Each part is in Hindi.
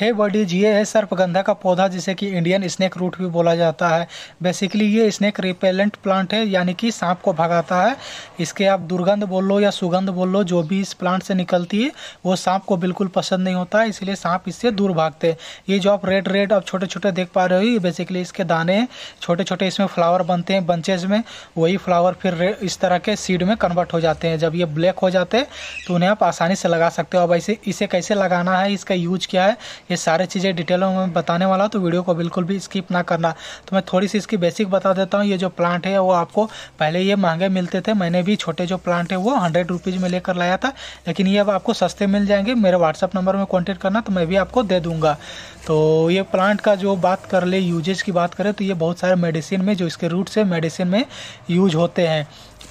हे बडीज ये है सर्पगंधा का पौधा जिसे कि इंडियन स्नेक रूट भी बोला जाता है बेसिकली ये स्नेक रिपेलेंट प्लांट है यानी कि सांप को भगाता है इसके आप दुर्गंध बोल लो या सुगंध बोल लो जो भी इस प्लांट से निकलती है वो सांप को बिल्कुल पसंद नहीं होता है इसलिए सांप इससे दूर भागते हैं ये जो आप रेड रेड आप छोटे छोटे देख पा रहे हो ये बेसिकली इसके दाने छोटे छोटे इसमें फ्लावर बनते हैं बंचेज में वही फ्लावर फिर इस तरह के सीड में कन्वर्ट हो जाते हैं जब ये ब्लैक हो जाते हैं तो उन्हें आप आसानी से लगा सकते हो अब ऐसे इसे कैसे लगाना है इसका यूज क्या है ये सारे चीज़ें डिटेल में मैं बताने वाला हूँ तो वीडियो को बिल्कुल भी स्किप ना करना तो मैं थोड़ी सी इसकी बेसिक बता देता हूँ ये जो प्लांट है वो आपको पहले ये महंगे मिलते थे मैंने भी छोटे जो प्लांट है वो हंड्रेड रुपीज़ में लेकर लाया था लेकिन ये अब आपको सस्ते मिल जाएंगे मेरे व्हाट्सअप नंबर में कॉन्टेक्ट करना तो मैं भी आपको दे दूँगा तो ये प्लांट का जो बात कर ले यूजेज की बात करें तो ये बहुत सारे मेडिसिन में जो इसके रूट से मेडिसिन में यूज होते हैं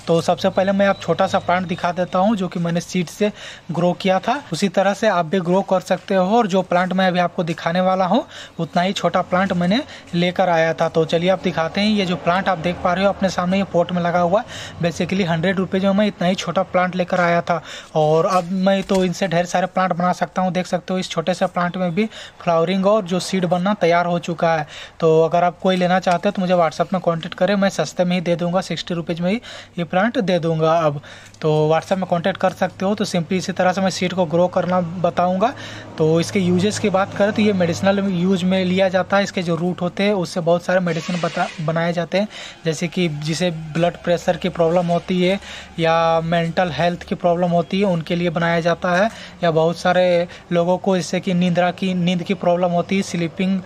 तो सबसे पहले मैं आप छोटा सा प्लांट दिखा देता हूँ जो कि मैंने सीड से ग्रो किया था उसी तरह से आप भी ग्रो कर सकते हो और जो प्लांट मैं अभी आपको दिखाने वाला हूँ उतना ही छोटा प्लांट मैंने लेकर आया था तो चलिए आप दिखाते हैं ये जो प्लांट आप देख पा रहे हो अपने सामने ये पोर्ट में लगा हुआ बेसिकली हंड्रेड रुपीज़ में मैं इतना ही छोटा प्लांट लेकर आया था और अब मैं तो इनसे ढेर सारे प्लांट बना सकता हूँ देख सकते हो इस छोटे से प्लांट में भी फ्लावरिंग और जो सीड बनना तैयार हो चुका है तो अगर आप कोई लेना चाहते हो तो मुझे व्हाट्सअप में कॉन्टेक्ट करें मैं सस्ते में ही दे दूँगा सिक्सटी रुपीज़ में ही ये प्लांट दे दूंगा अब तो व्हाट्सएप में कांटेक्ट कर सकते हो तो सिंपली इसी तरह से मैं सीड को ग्रो करना बताऊंगा तो इसके यूजेस की बात करें तो ये मेडिसिनल यूज में लिया जाता है इसके जो रूट होते हैं उससे बहुत सारे मेडिसिन बता बनाए जाते हैं जैसे कि जिसे ब्लड प्रेशर की प्रॉब्लम होती है या मेंटल हेल्थ की प्रॉब्लम होती है उनके लिए बनाया जाता है या बहुत सारे लोगों को जैसे कि निंद्रा की नींद की प्रॉब्लम होती है स्लीपिंग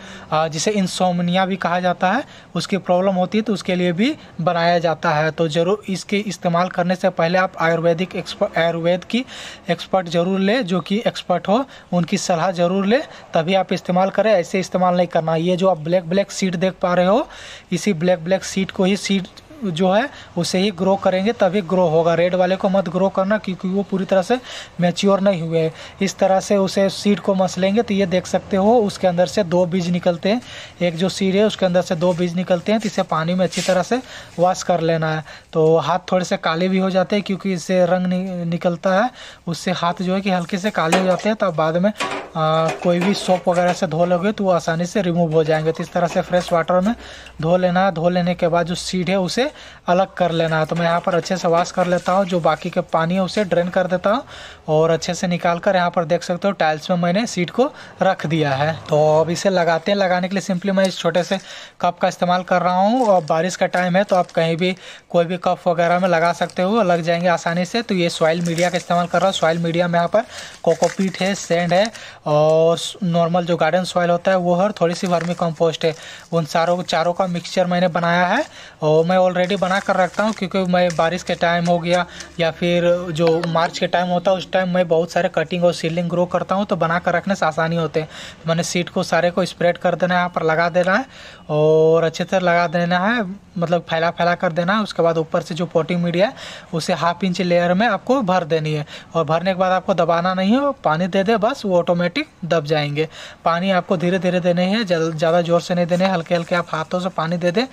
जिसे इंसोमनिया भी कहा जाता है उसकी प्रॉब्लम होती है तो उसके लिए भी बनाया जाता है तो ज़रूर इस इसके इस्तेमाल करने से पहले आप आयुर्वेदिक एक्सपर्ट आयुर्वेद की एक्सपर्ट ज़रूर लें जो कि एक्सपर्ट हो उनकी सलाह ज़रूर लें तभी आप इस्तेमाल करें ऐसे इस्तेमाल नहीं करना ये जो आप ब्लैक ब्लैक सीट देख पा रहे हो इसी ब्लैक ब्लैक सीट को ही सीट जो है उसे ही ग्रो करेंगे तभी ग्रो होगा रेड वाले को मत ग्रो करना क्योंकि वो पूरी तरह से मैच्योर नहीं हुए हैं इस तरह से उसे सीड को मसलेंगे तो ये देख सकते हो उसके अंदर से दो बीज निकलते हैं एक जो सीड है उसके अंदर से दो बीज निकलते हैं तो इसे पानी में अच्छी तरह से वॉश कर लेना है तो हाथ थोड़े से काले भी हो जाते हैं क्योंकि इससे रंग निकलता है उससे हाथ जो है कि हल्के से काले हो जाते हैं तब बाद में आ, कोई भी सोप वगैरह से धो लोगे तो वो आसानी से रिमूव हो जाएंगे तो इस तरह से फ्रेश वाटर में धो लेना है धो लेने के बाद जो सीड है उसे अलग कर लेना है तो मैं यहाँ पर अच्छे से वॉश कर लेता हूँ जो बाकी के पानी है उसे ड्रेन कर देता हूँ और अच्छे से निकाल कर यहाँ पर देख सकते हो टाइल्स में मैंने सीट को रख दिया है तो अब इसे लगाते हैं लगाने के लिए सिंपली मैं इस छोटे से कप का इस्तेमाल कर रहा हूँ और बारिश का टाइम है तो आप कहीं भी कोई भी कप वगैरह में लगा सकते हो लग जाएंगे आसानी से तो ये सॉइल मीडिया का इस्तेमाल कर रहा हूँ सॉइल मीडिया में यहाँ पर कोकोपीट है सेंड है और नॉर्मल जो गार्डन सॉइल होता है वो हर थोड़ी सी वर्मी कंपोस्ट है उन सारों चारों का मिक्सचर मैंने बनाया है और मैं ऑलरेडी बना कर रखता हूँ क्योंकि मैं बारिश के टाइम हो गया या फिर जो मार्च के टाइम होता है उस टाइम मैं बहुत सारे कटिंग और सीलिंग ग्रो करता हूँ तो बना कर रखने से आसानी होते हैं मैंने सीट को सारे को स्प्रेड कर देना है यहाँ पर लगा देना है और अच्छे तरह लगा देना है मतलब फैला फैला कर देना है उसके बाद ऊपर से जो पोटिंग मीडिया है उसे हाफ इंच लेयर में आपको भर देनी है और भरने के बाद आपको दबाना नहीं है पानी दे दे बस वो ऑटोमेटिक ऑटोमेटिक दब जाएंगे पानी आपको धीरे धीरे देने हैं ज़्यादा जोर से नहीं देने हल्के हल्के आप हाथों से पानी दे दें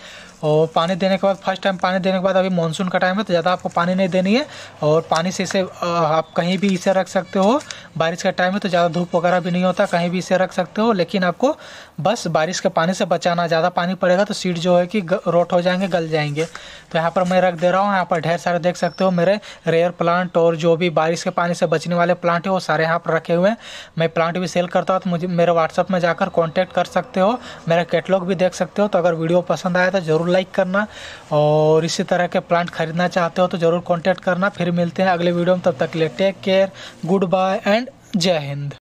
और पानी देने के बाद फर्स्ट टाइम पानी देने के बाद अभी मानसून का टाइम है तो ज़्यादा आपको पानी नहीं देनी है और पानी से इसे आप कहीं भी इसे रख सकते हो बारिश का टाइम है तो ज़्यादा धूप वगैरह भी नहीं होता कहीं भी इसे रख सकते हो लेकिन आपको बस बारिश के पानी से बचाना ज़्यादा पानी पड़ेगा तो सीट जो है कि रोट हो जाएंगे गल जाएंगे तो यहाँ पर मैं रख दे रहा हूँ यहाँ पर ढेर सारे देख सकते हो मेरे रेयर प्लांट और जो भी बारिश के पानी से बचने वाले प्लांट है वो सारे यहाँ पर रखे हुए हैं मैं प्लांट प्लांट भी सेल करता हो तो मुझे मेरे व्हाट्सअप में जाकर कॉन्टैक्ट कर सकते हो मेरा कैटलॉग भी देख सकते हो तो अगर वीडियो पसंद आया तो ज़रूर लाइक करना और इसी तरह के प्लांट खरीदना चाहते हो तो ज़रूर कॉन्टैक्ट करना फिर मिलते हैं अगले वीडियो में तब तक ले take care goodbye and Jai Hind